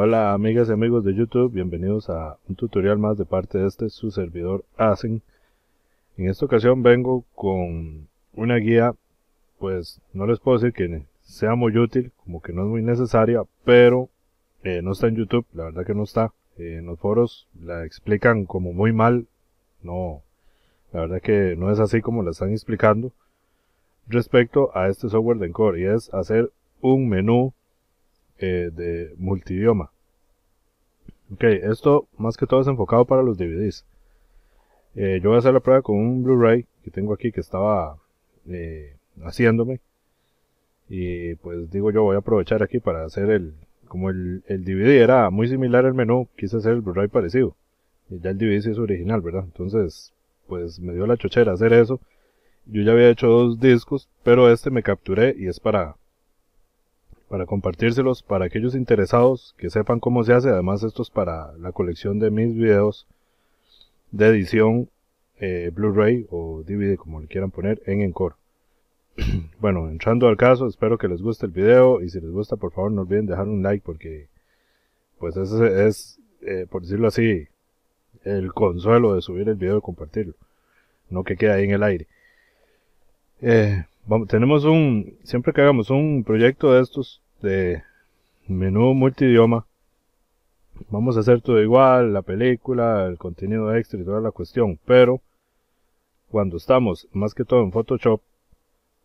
Hola amigas y amigos de YouTube, bienvenidos a un tutorial más de parte de este su servidor Asen. En esta ocasión vengo con una guía, pues no les puedo decir que sea muy útil, como que no es muy necesaria, pero eh, no está en YouTube, la verdad que no está. Eh, en los foros la explican como muy mal, no, la verdad que no es así como la están explicando respecto a este software de Encore y es hacer un menú eh, de multidioma. Ok, esto más que todo es enfocado para los DVDs. Eh, yo voy a hacer la prueba con un Blu-ray que tengo aquí que estaba eh, haciéndome. Y pues digo yo voy a aprovechar aquí para hacer el... Como el, el DVD era muy similar al menú, quise hacer el Blu-ray parecido. Y ya el DVD es original, ¿verdad? Entonces, pues me dio la chochera hacer eso. Yo ya había hecho dos discos, pero este me capturé y es para para compartírselos para aquellos interesados que sepan cómo se hace. Además, esto es para la colección de mis videos de edición eh, Blu-ray o DVD, como le quieran poner, en Encore. bueno, entrando al caso, espero que les guste el video y si les gusta, por favor, no olviden dejar un like porque, pues, ese es, eh, por decirlo así, el consuelo de subir el video y compartirlo. No que quede ahí en el aire. Eh, tenemos un, siempre que hagamos un proyecto de estos, de menú multidioma, vamos a hacer todo igual, la película, el contenido extra y toda la cuestión, pero cuando estamos más que todo en Photoshop,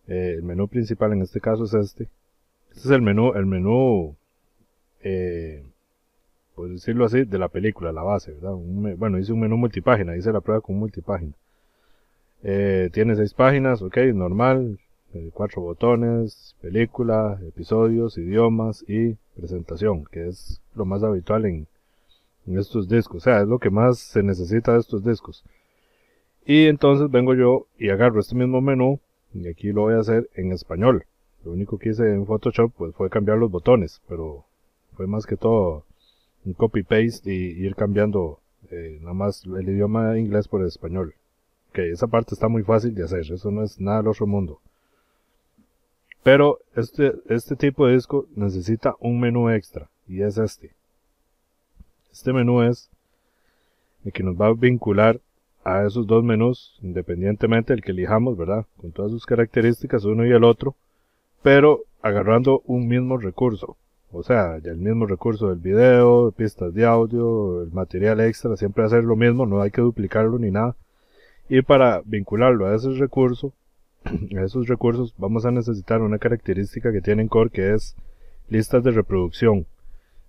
eh, el menú principal en este caso es este. Este es el menú, el menú, eh, por decirlo así, de la película, la base, ¿verdad? bueno, hice un menú multipágina, hice la prueba con multipágina. Eh, tiene seis páginas, ok, normal, cuatro botones, película, episodios, idiomas y presentación, que es lo más habitual en, estos discos. O sea, es lo que más se necesita de estos discos. Y entonces vengo yo y agarro este mismo menú y aquí lo voy a hacer en español. Lo único que hice en Photoshop pues, fue cambiar los botones, pero fue más que todo un copy paste y, ir cambiando eh, nada más el idioma inglés por el español. Que esa parte está muy fácil de hacer, eso no es nada del otro mundo. Pero este, este tipo de disco necesita un menú extra y es este. Este menú es el que nos va a vincular a esos dos menús, independientemente del que elijamos, ¿verdad? Con todas sus características uno y el otro, pero agarrando un mismo recurso. O sea, el mismo recurso del video, pistas de audio, el material extra, siempre hacer lo mismo, no hay que duplicarlo ni nada. Y para vincularlo a ese recurso, a esos recursos vamos a necesitar una característica que tiene Core que es listas de reproducción.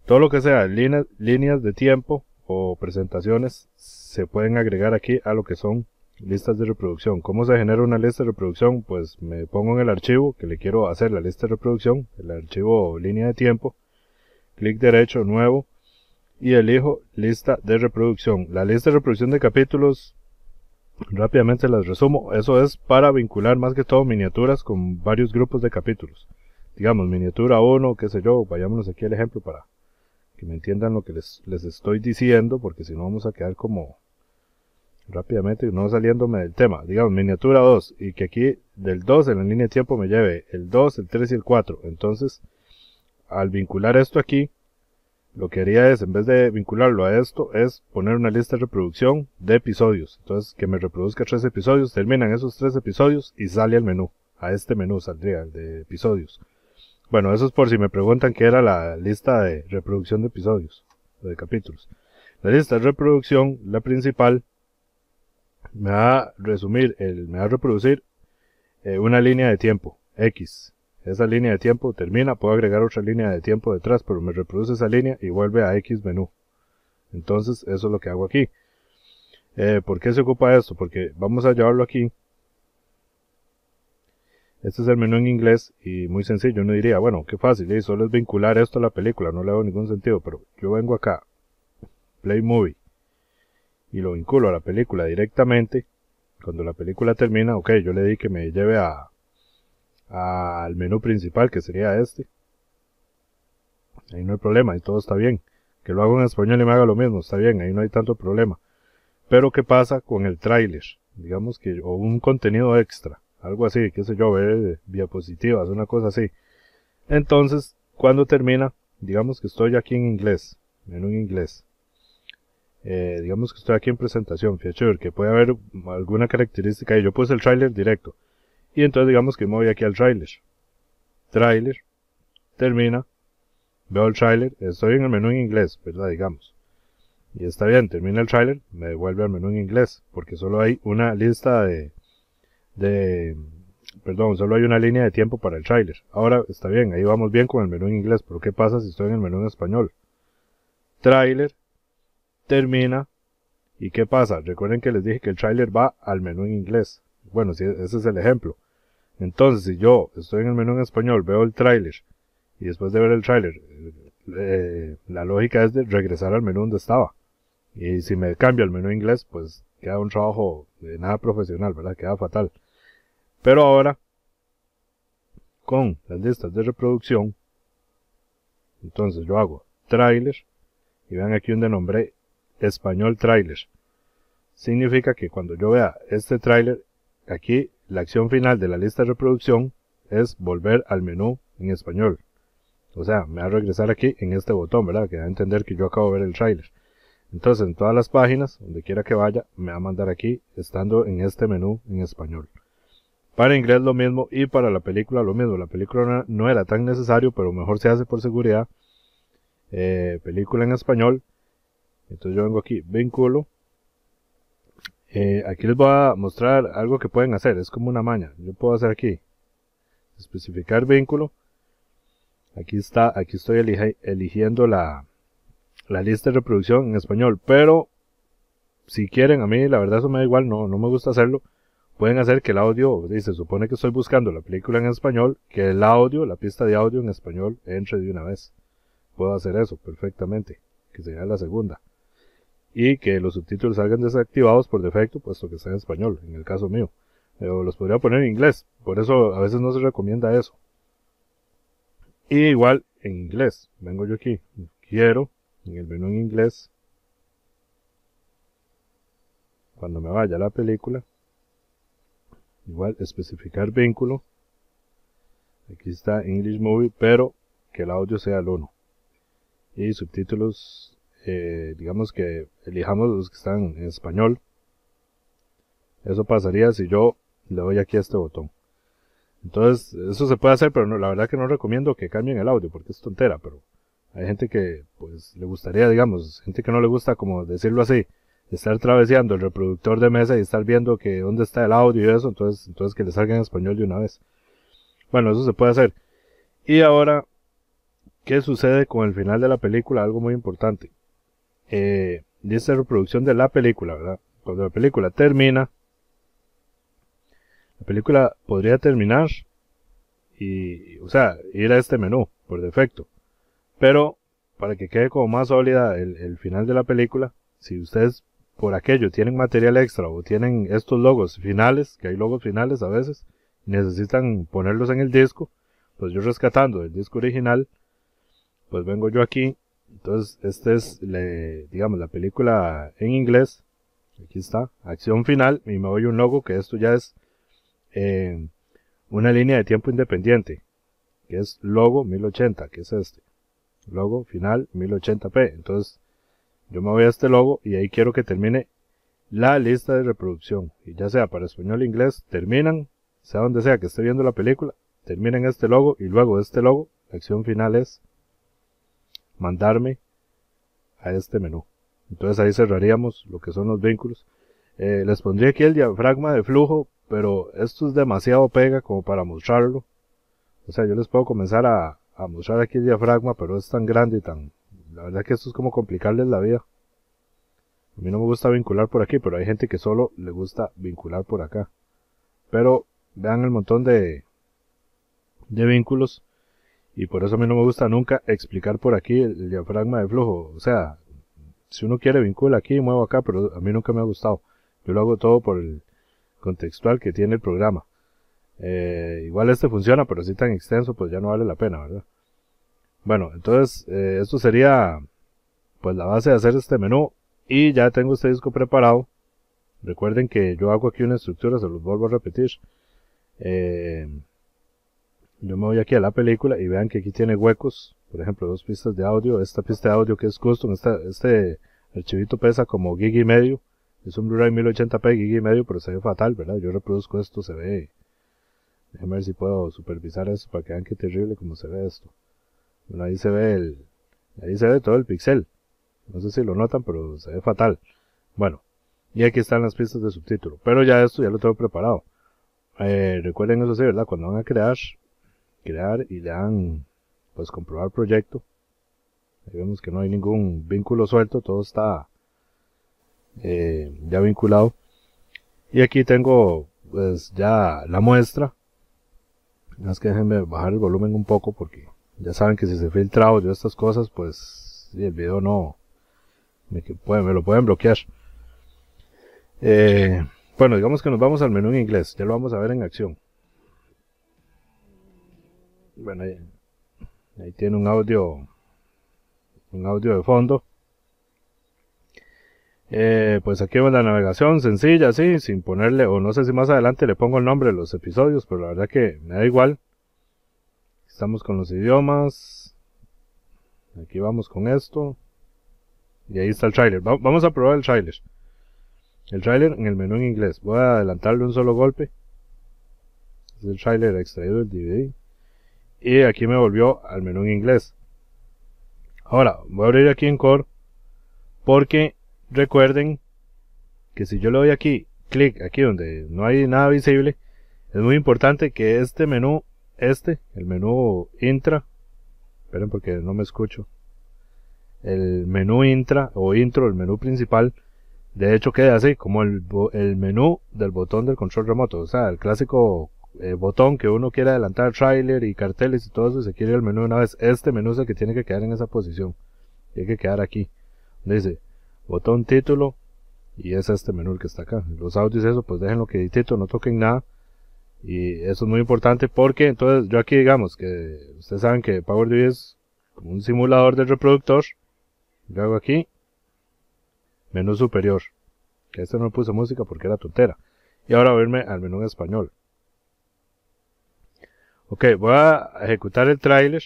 Todo lo que sea líneas, líneas de tiempo o presentaciones se pueden agregar aquí a lo que son listas de reproducción. ¿Cómo se genera una lista de reproducción? Pues me pongo en el archivo que le quiero hacer la lista de reproducción, el archivo línea de tiempo, clic derecho, nuevo, y elijo lista de reproducción. La lista de reproducción de capítulos Rápidamente las resumo. Eso es para vincular más que todo miniaturas con varios grupos de capítulos. Digamos, miniatura 1, qué sé yo, vayámonos aquí al ejemplo para que me entiendan lo que les, les estoy diciendo, porque si no vamos a quedar como rápidamente, no saliéndome del tema. Digamos, miniatura 2, y que aquí del 2 en la línea de tiempo me lleve el 2, el 3 y el 4. Entonces, al vincular esto aquí, lo que haría es, en vez de vincularlo a esto, es poner una lista de reproducción de episodios. Entonces, que me reproduzca tres episodios, terminan esos tres episodios y sale al menú. A este menú saldría el de episodios. Bueno, eso es por si me preguntan qué era la lista de reproducción de episodios, de capítulos. La lista de reproducción, la principal, me va a resumir, el, me va a reproducir eh, una línea de tiempo, X. Esa línea de tiempo termina, puedo agregar otra línea de tiempo detrás, pero me reproduce esa línea y vuelve a X menú. Entonces, eso es lo que hago aquí. Eh, ¿Por qué se ocupa esto? Porque vamos a llevarlo aquí. Este es el menú en inglés y muy sencillo. Uno diría, bueno, qué fácil, solo es vincular esto a la película, no le hago ningún sentido, pero yo vengo acá, Play Movie, y lo vinculo a la película directamente. Cuando la película termina, ok, yo le di que me lleve a, al menú principal que sería este. Ahí no hay problema y todo está bien. Que lo hago en español y me haga lo mismo, está bien, ahí no hay tanto problema. Pero ¿qué pasa con el tráiler? Digamos que, o un contenido extra, algo así, que sé yo, ver eh, diapositivas, una cosa así. Entonces, cuando termina, digamos que estoy aquí en inglés, menú en inglés. Eh, digamos que estoy aquí en presentación, feature, que puede haber alguna característica y yo puse el tráiler directo y entonces digamos que me voy aquí al trailer. Trailer. Termina. Veo el trailer. Estoy en el menú en inglés, ¿verdad? Digamos. Y está bien, termina el trailer, me devuelve al menú en inglés, porque solo hay una lista de, de perdón, solo hay una línea de tiempo para el trailer. Ahora está bien, ahí vamos bien con el menú en inglés, pero ¿qué pasa si estoy en el menú en español? Trailer, termina, ¿y qué pasa? Recuerden que les dije que el trailer va al menú en inglés. Bueno, si ese es el ejemplo. Entonces, si yo estoy en el menú en español, veo el tráiler y después de ver el tráiler, eh, la lógica es de regresar al menú donde estaba. Y si me cambio el menú inglés, pues queda un trabajo de nada profesional, ¿verdad? Queda fatal. Pero ahora, con las listas de reproducción, entonces yo hago tráiler y vean aquí un denombre español tráiler. Significa que cuando yo vea este tráiler, aquí la acción final de la lista de reproducción es volver al menú en español. O sea, me va a regresar aquí en este botón, ¿verdad? Que da a entender que yo acabo de ver el trailer. Entonces, en todas las páginas, donde quiera que vaya, me va a mandar aquí, estando en este menú en español. Para inglés lo mismo y para la película lo mismo. La película no era tan necesario, pero mejor se hace por seguridad. Eh, película en español. Entonces yo vengo aquí, Vínculo. Eh, aquí les voy a mostrar algo que pueden hacer, es como una maña. Yo puedo hacer aquí, especificar vínculo. Aquí está, aquí estoy eligiendo la, lista de reproducción en español, pero si quieren, a mí la verdad eso me da igual, no, no me gusta hacerlo. Pueden hacer que el audio, se supone que estoy buscando la película en español, que el audio, la pista de audio en español entre de una vez. Puedo hacer eso perfectamente, que sería la segunda y que los subtítulos salgan desactivados por defecto, puesto que está en español, en el caso mío. Pero los podría poner en inglés, por eso a veces no se recomienda eso. Y igual en inglés, vengo yo aquí, quiero, en el menú en inglés, cuando me vaya la película, igual especificar vínculo, aquí está English Movie, pero que el audio sea el uno Y subtítulos eh, digamos que elijamos los que están en español. Eso pasaría si yo le doy aquí a este botón. Entonces, eso se puede hacer, pero la verdad que no recomiendo que cambien el audio, porque es tontera, pero hay gente que pues le gustaría, digamos, gente que no le gusta como decirlo así, estar traveseando el reproductor de mesa y estar viendo que dónde está el audio y eso, entonces, entonces que le salga en español de una vez. Bueno, eso se puede hacer. Y ahora, ¿qué sucede con el final de la película? Algo muy importante. Eh, dice reproducción de la película, Cuando la película termina, la película podría terminar y, o sea, ir a este menú por defecto. Pero para que quede como más sólida el, final de la película, si ustedes por aquello tienen material extra o tienen estos logos finales, que hay logos finales a veces, necesitan ponerlos en el disco, pues yo rescatando el disco original, pues vengo yo aquí entonces, esta es, digamos, la película en inglés. Aquí está, acción final, y me voy un logo, que esto ya es eh, una línea de tiempo independiente, que es logo 1080, que es este. Logo final 1080p. Entonces, yo me voy a este logo y ahí quiero que termine la lista de reproducción. Y ya sea para español o e inglés, terminan, sea donde sea que esté viendo la película, terminen este logo y luego este logo, acción final es mandarme a este menú. Entonces ahí cerraríamos lo que son los vínculos. Eh, les pondría aquí el diafragma de flujo, pero esto es demasiado pega como para mostrarlo. O sea, yo les puedo comenzar a, a mostrar aquí el diafragma, pero es tan grande y tan... La verdad que esto es como complicarles la vida. A mí no me gusta vincular por aquí, pero hay gente que solo le gusta vincular por acá. Pero vean el montón de, de vínculos. Y por eso a mí no me gusta nunca explicar por aquí el, diafragma de flujo. O sea, si uno quiere vincula aquí y muevo acá, pero a mí nunca me ha gustado. Yo lo hago todo por el contextual que tiene el programa. Eh, igual este funciona, pero si tan extenso, pues ya no vale la pena, ¿verdad? Bueno, entonces eh, esto sería pues la base de hacer este menú y ya tengo este disco preparado. Recuerden que yo hago aquí una estructura, se los vuelvo a repetir. Eh, yo me voy aquí a la película y vean que aquí tiene huecos, por ejemplo, dos pistas de audio, esta pista de audio que es custom, este archivito pesa como gig y medio, es un Blu-ray 1080p, gig y medio, pero se ve fatal, ¿verdad? Yo reproduzco esto, se ve, déjenme ver si puedo supervisar eso para que vean qué terrible como se ve esto. Bueno, ahí se ve el, ahí se ve todo el pixel, no sé si lo notan, pero se ve fatal. Bueno, y aquí están las pistas de subtítulo, pero ya esto ya lo tengo preparado. Eh, recuerden eso sí, ¿verdad? Cuando van a crear, crear y le dan pues comprobar proyecto. Ahí vemos que no hay ningún vínculo suelto, todo está eh, ya vinculado. Y aquí tengo pues ya la muestra. Más que déjenme bajar el volumen un poco porque ya saben que si se filtra yo estas cosas pues el video no me, lo pueden bloquear. Eh, bueno, digamos que nos vamos al menú en inglés, ya lo vamos a ver en acción. Bueno, ahí, tiene un audio, un audio de fondo. Eh, pues aquí va la navegación sencilla, así sin ponerle, o no sé si más adelante le pongo el nombre de los episodios, pero la verdad que me da igual. Estamos con los idiomas. Aquí vamos con esto. Y ahí está el trailer. vamos a probar el trailer. El trailer en el menú en inglés. Voy a adelantarle un solo golpe. Es el trailer extraído del DVD y aquí me volvió al menú en inglés. Ahora, voy a abrir aquí en Core porque recuerden que si yo le doy aquí, clic aquí donde no hay nada visible, es muy importante que este menú, este, el menú intra, esperen porque no me escucho, el menú intra o intro, el menú principal, de hecho queda así, como el, el menú del botón del control remoto, o sea, el clásico eh, botón que uno quiere adelantar trailer y carteles y todo eso, y se quiere ir al menú una vez, este menú es el que tiene que quedar en esa posición. Tiene que quedar aquí. Dice, botón título, y es este menú que está acá. Los audios, eso, pues lo que editito, no toquen nada. Y eso es muy importante porque entonces yo aquí digamos que ustedes saben que Power es como un simulador de reproductor. Yo hago aquí, menú superior. Que este no puse música porque era tontera. Y ahora voy al menú en español. Ok, voy a ejecutar el trailer,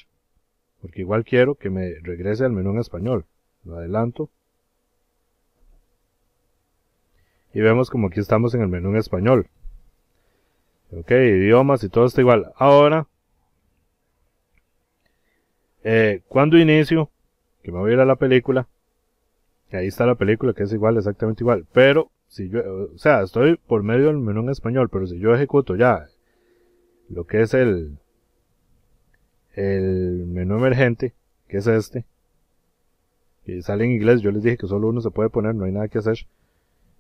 porque igual quiero que me regrese al menú en español. Lo adelanto. Y vemos como aquí estamos en el menú en español. Ok, idiomas y todo está igual. Ahora, eh, cuando inicio, que me voy a ir a la película, ahí está la película que es igual, exactamente igual. Pero, si yo, o sea, estoy por medio del menú en español, pero si yo ejecuto ya lo que es el, el menú emergente, que es este, que sale en inglés, yo les dije que solo uno se puede poner, no hay nada que hacer.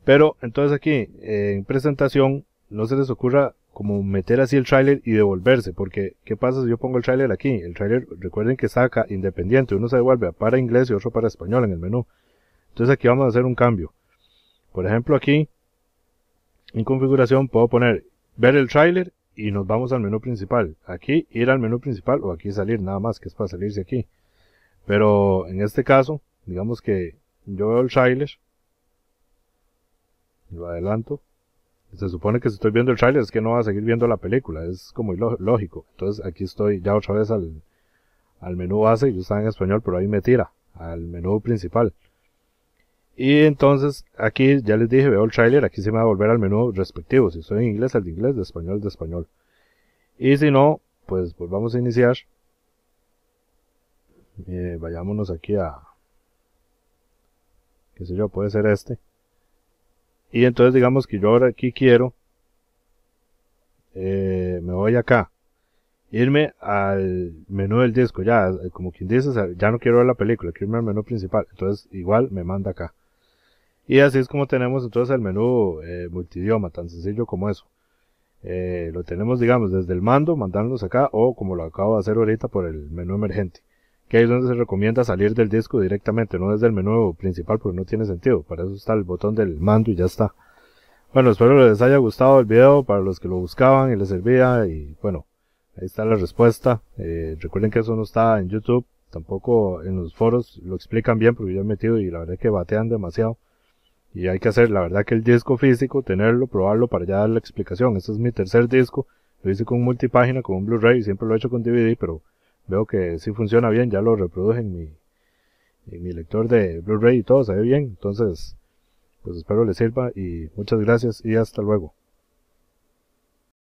Pero entonces aquí, eh, en presentación, no se les ocurra como meter así el tráiler y devolverse, porque ¿qué pasa si yo pongo el tráiler aquí? El tráiler, recuerden que saca independiente, uno se devuelve para inglés y otro para español en el menú. Entonces aquí vamos a hacer un cambio. Por ejemplo aquí, en configuración puedo poner ver el tráiler y nos vamos al menú principal. Aquí ir al menú principal o aquí salir, nada más que es para salirse aquí. Pero en este caso, digamos que yo veo el trailer, lo adelanto. Se supone que si estoy viendo el trailer es que no va a seguir viendo la película, es como lógico. Entonces aquí estoy ya otra vez al, al menú base, yo estaba en español, pero ahí me tira al menú principal. Y entonces, aquí ya les dije, veo el trailer, aquí se me va a volver al menú respectivo. Si estoy en inglés, al de inglés, de español, de español. Y si no, pues volvamos a iniciar. Eh, vayámonos aquí a... qué sé yo, puede ser este. Y entonces digamos que yo ahora aquí quiero... Eh, me voy acá. Irme al menú del disco, ya, como quien dice, ya no quiero ver la película, quiero irme al menú principal. Entonces igual me manda acá. Y así es como tenemos entonces el menú eh, multidioma, tan sencillo como eso. Eh, lo tenemos, digamos, desde el mando, mandándonos acá, o como lo acabo de hacer ahorita por el menú emergente. Que ahí es donde se recomienda salir del disco directamente, no desde el menú principal, porque no tiene sentido. Para eso está el botón del mando y ya está. Bueno, espero les haya gustado el video para los que lo buscaban y les servía. Y bueno, ahí está la respuesta. Eh, recuerden que eso no está en YouTube, tampoco en los foros lo explican bien, porque yo he metido y la verdad que batean demasiado. Y hay que hacer, la verdad que el disco físico, tenerlo, probarlo para ya dar la explicación. Este es mi tercer disco, lo hice con multipágina, con un Blu-ray, siempre lo he hecho con DVD, pero veo que sí funciona bien, ya lo reproduje en mi, en mi lector de Blu-ray y todo, se ve bien. Entonces, pues espero les sirva y muchas gracias y hasta luego.